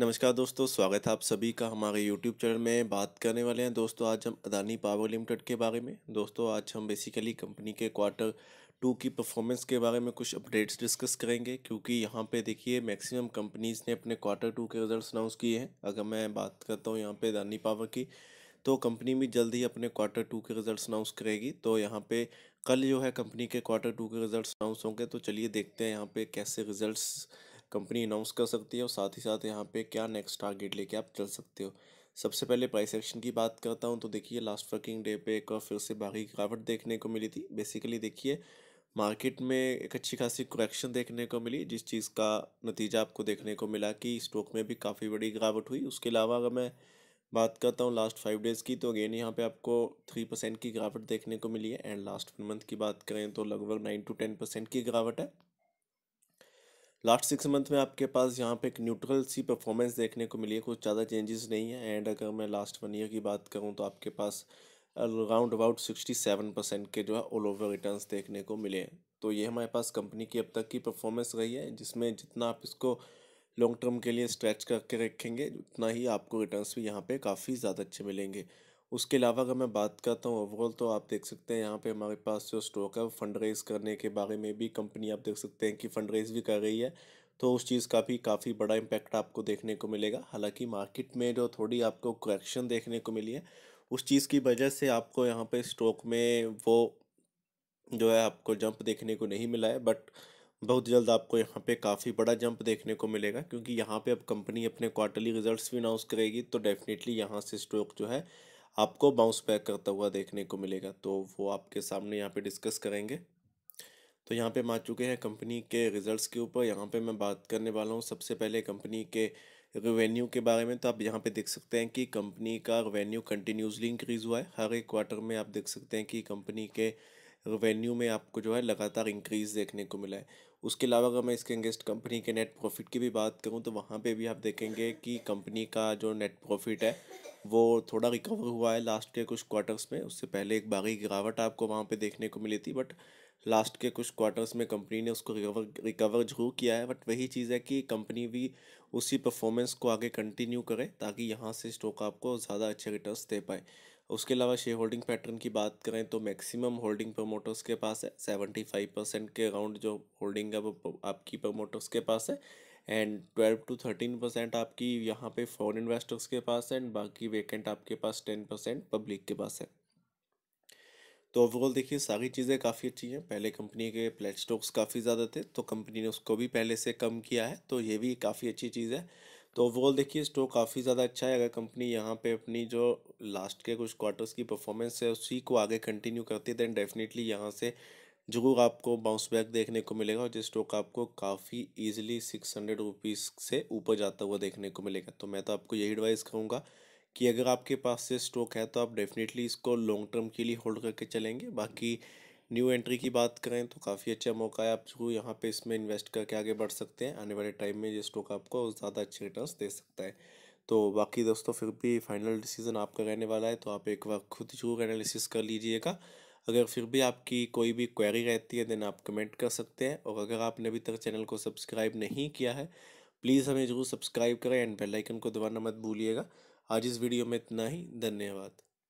नमस्कार दोस्तों स्वागत है आप सभी का हमारे यूट्यूब चैनल में बात करने वाले हैं दोस्तों आज हम अदानी पावर लिमिटेड के बारे में दोस्तों आज हम बेसिकली कंपनी के क्वार्टर टू की परफॉर्मेंस के बारे में कुछ अपडेट्स डिस्कस करेंगे क्योंकि यहाँ पे देखिए मैक्सिमम कंपनीज़ ने अपने क्वार्टर टू के रिज़ल्ट अनाउंस किए हैं अगर मैं बात करता हूँ यहाँ पर अदानी पावर की तो कंपनी भी जल्द ही अपने क्वार्टर टू के रिजल्ट्स अनाउंस करेगी तो यहाँ पे कल जो है कंपनी के क्वार्टर टू के रिजल्ट्स अनाउंस होंगे तो चलिए देखते हैं यहाँ पे कैसे रिजल्ट्स कंपनी अनाउंस कर सकती है और साथ ही साथ यहाँ पे क्या नेक्स्ट टारगेट लेके आप चल सकते हो सबसे पहले प्राइस एक्शन की बात करता हूँ तो देखिए लास्ट वर्किंग डे पे एक और फिर से भारी गिरावट देखने को मिली थी बेसिकली देखिए मार्केट में एक अच्छी खासी करेक्शन देखने को मिली जिस चीज़ का नतीजा आपको देखने को मिला कि स्टॉक में भी काफ़ी बड़ी गिरावट हुई उसके अलावा अगर मैं बात करता हूँ लास्ट फाइव डेज़ की तो अगेन यहाँ पे आपको थ्री परसेंट की गिरावट देखने को मिली है एंड लास्ट वन मंथ की बात करें तो लगभग नाइन टू टेन परसेंट की गिरावट है लास्ट सिक्स मंथ में आपके पास यहाँ पे एक न्यूट्रल सी परफॉर्मेंस देखने को मिली है कुछ ज़्यादा चेंजेस नहीं है एंड अगर मैं लास्ट वन ईयर की बात करूँ तो आपके पास round about sixty seven percent के जो है ऑल ओवर रिटर्न देखने को मिले हैं तो ये हमारे पास कंपनी की अब तक की परफॉर्मेंस रही है जिसमें जितना आप इसको लॉन्ग टर्म के लिए स्ट्रेच करके रखेंगे उतना ही आपको रिटर्न्स भी यहाँ पे काफ़ी ज़्यादा अच्छे मिलेंगे उसके अलावा अगर मैं बात करता हूँ ओवरऑल तो आप देख सकते हैं यहाँ पे हमारे पास जो स्टॉक है फंड रेज़ करने के बारे में भी कंपनी आप देख सकते हैं कि फंड रेज़ भी कर रही है तो उस चीज़ का भी काफ़ी बड़ा इम्पैक्ट आपको देखने को मिलेगा हालांकि मार्केट में जो थोड़ी आपको करेक्शन देखने को मिली है उस चीज़ की वजह से आपको यहाँ पर स्टॉक में वो जो है आपको जंप देखने को नहीं मिला है बट बहुत जल्द आपको यहाँ पे काफ़ी बड़ा जंप देखने को मिलेगा क्योंकि यहाँ पे अब कंपनी अपने क्वार्टरली रिजल्ट्स भी अनाउंस करेगी तो डेफिनेटली यहाँ से स्टॉक जो है आपको बाउंस बैक करता हुआ देखने को मिलेगा तो वो आपके सामने यहाँ पे डिस्कस करेंगे तो यहाँ पे हम आ चुके हैं कंपनी के रिजल्ट्स के ऊपर यहाँ पे मैं बात करने वाला हूँ सबसे पहले कंपनी के रेवेन्यू के बारे में तो आप यहाँ पे देख सकते हैं कि कंपनी का रेवेन्यू कंटिन्यूसली इंक्रीज़ हुआ है हर एक क्वार्टर में आप देख सकते हैं कि कंपनी के रेवेन्यू में आपको जो है लगातार इंक्रीज़ देखने को मिला है उसके अलावा अगर मैं इसके अंगेस्ट कंपनी के नेट प्रॉफिट की भी बात करूँ तो वहाँ पे भी आप देखेंगे कि कंपनी का जो नेट प्रॉफिट है वो थोड़ा रिकवर हुआ है लास्ट के कुछ क्वार्टर्स में उससे पहले एक बागी गिरावट आपको वहाँ पे देखने को मिली थी बट लास्ट के कुछ क्वार्टर्स में कंपनी ने उसको रिकवर रिकवर जरूर किया है बट वही चीज़ है कि कंपनी भी उसी परफॉर्मेंस को आगे कंटिन्यू करे ताकि यहाँ से स्टॉक आपको ज़्यादा अच्छे रिटर्न्स दे पाए उसके अलावा शेयर होल्डिंग पैटर्न की बात करें तो मैक्सिमम होल्डिंग प्रमोटर्स के पास है सेवेंटी फाइव परसेंट के अराउंड जो होल्डिंग है वो आपकी प्रमोटर्स के पास है and twelve to thirteen percent आपकी यहाँ पे फॉरेन इन्वेस्टर्स के पास है एंड बाकी वेकेंट आपके पास टेन परसेंट पब्लिक के पास है तो ओवरऑल देखिए सारी चीज़ें काफ़ी अच्छी हैं पहले कंपनी के प्लेट स्टॉक्स काफ़ी ज़्यादा थे तो कंपनी ने उसको भी पहले से कम किया है तो ये भी काफ़ी अच्छी चीज़ है तो ओवरऑल देखिए स्टॉक काफ़ी ज़्यादा अच्छा है अगर कंपनी यहाँ पे अपनी जो लास्ट के कुछ क्वार्टर्स की परफॉर्मेंस है उसी को आगे कंटिन्यू करती है दैन डेफिनेटली यहाँ से जरूर आपको बाउंस बैक देखने को मिलेगा और जिस स्टॉक आपको काफ़ी इजीली सिक्स हंड्रेड रुपीज़ से ऊपर जाता हुआ देखने को मिलेगा तो मैं तो आपको यही एडवाइस करूँगा कि अगर आपके पास से स्टॉक है तो आप डेफिनेटली इसको लॉन्ग टर्म के लिए होल्ड करके चलेंगे बाकी न्यू एंट्री की बात करें तो काफ़ी अच्छा मौका है आप जरूर यहाँ पर इसमें इन्वेस्ट करके आगे बढ़ सकते हैं आने वाले टाइम में ये स्टॉक आपको ज़्यादा अच्छे रिटर्न दे सकता है तो बाकी दोस्तों फिर भी फाइनल डिसीज़न आपका रहने वाला है तो आप एक बार खुद जरूर एनालिसिस कर लीजिएगा अगर फिर भी आपकी कोई भी क्वेरी रहती है देन आप कमेंट कर सकते हैं और अगर आपने अभी तक चैनल को सब्सक्राइब नहीं किया है प्लीज़ हमें ज़रूर सब्सक्राइब करें एंड बेल आइकन को दबाना मत भूलिएगा आज इस वीडियो में इतना ही धन्यवाद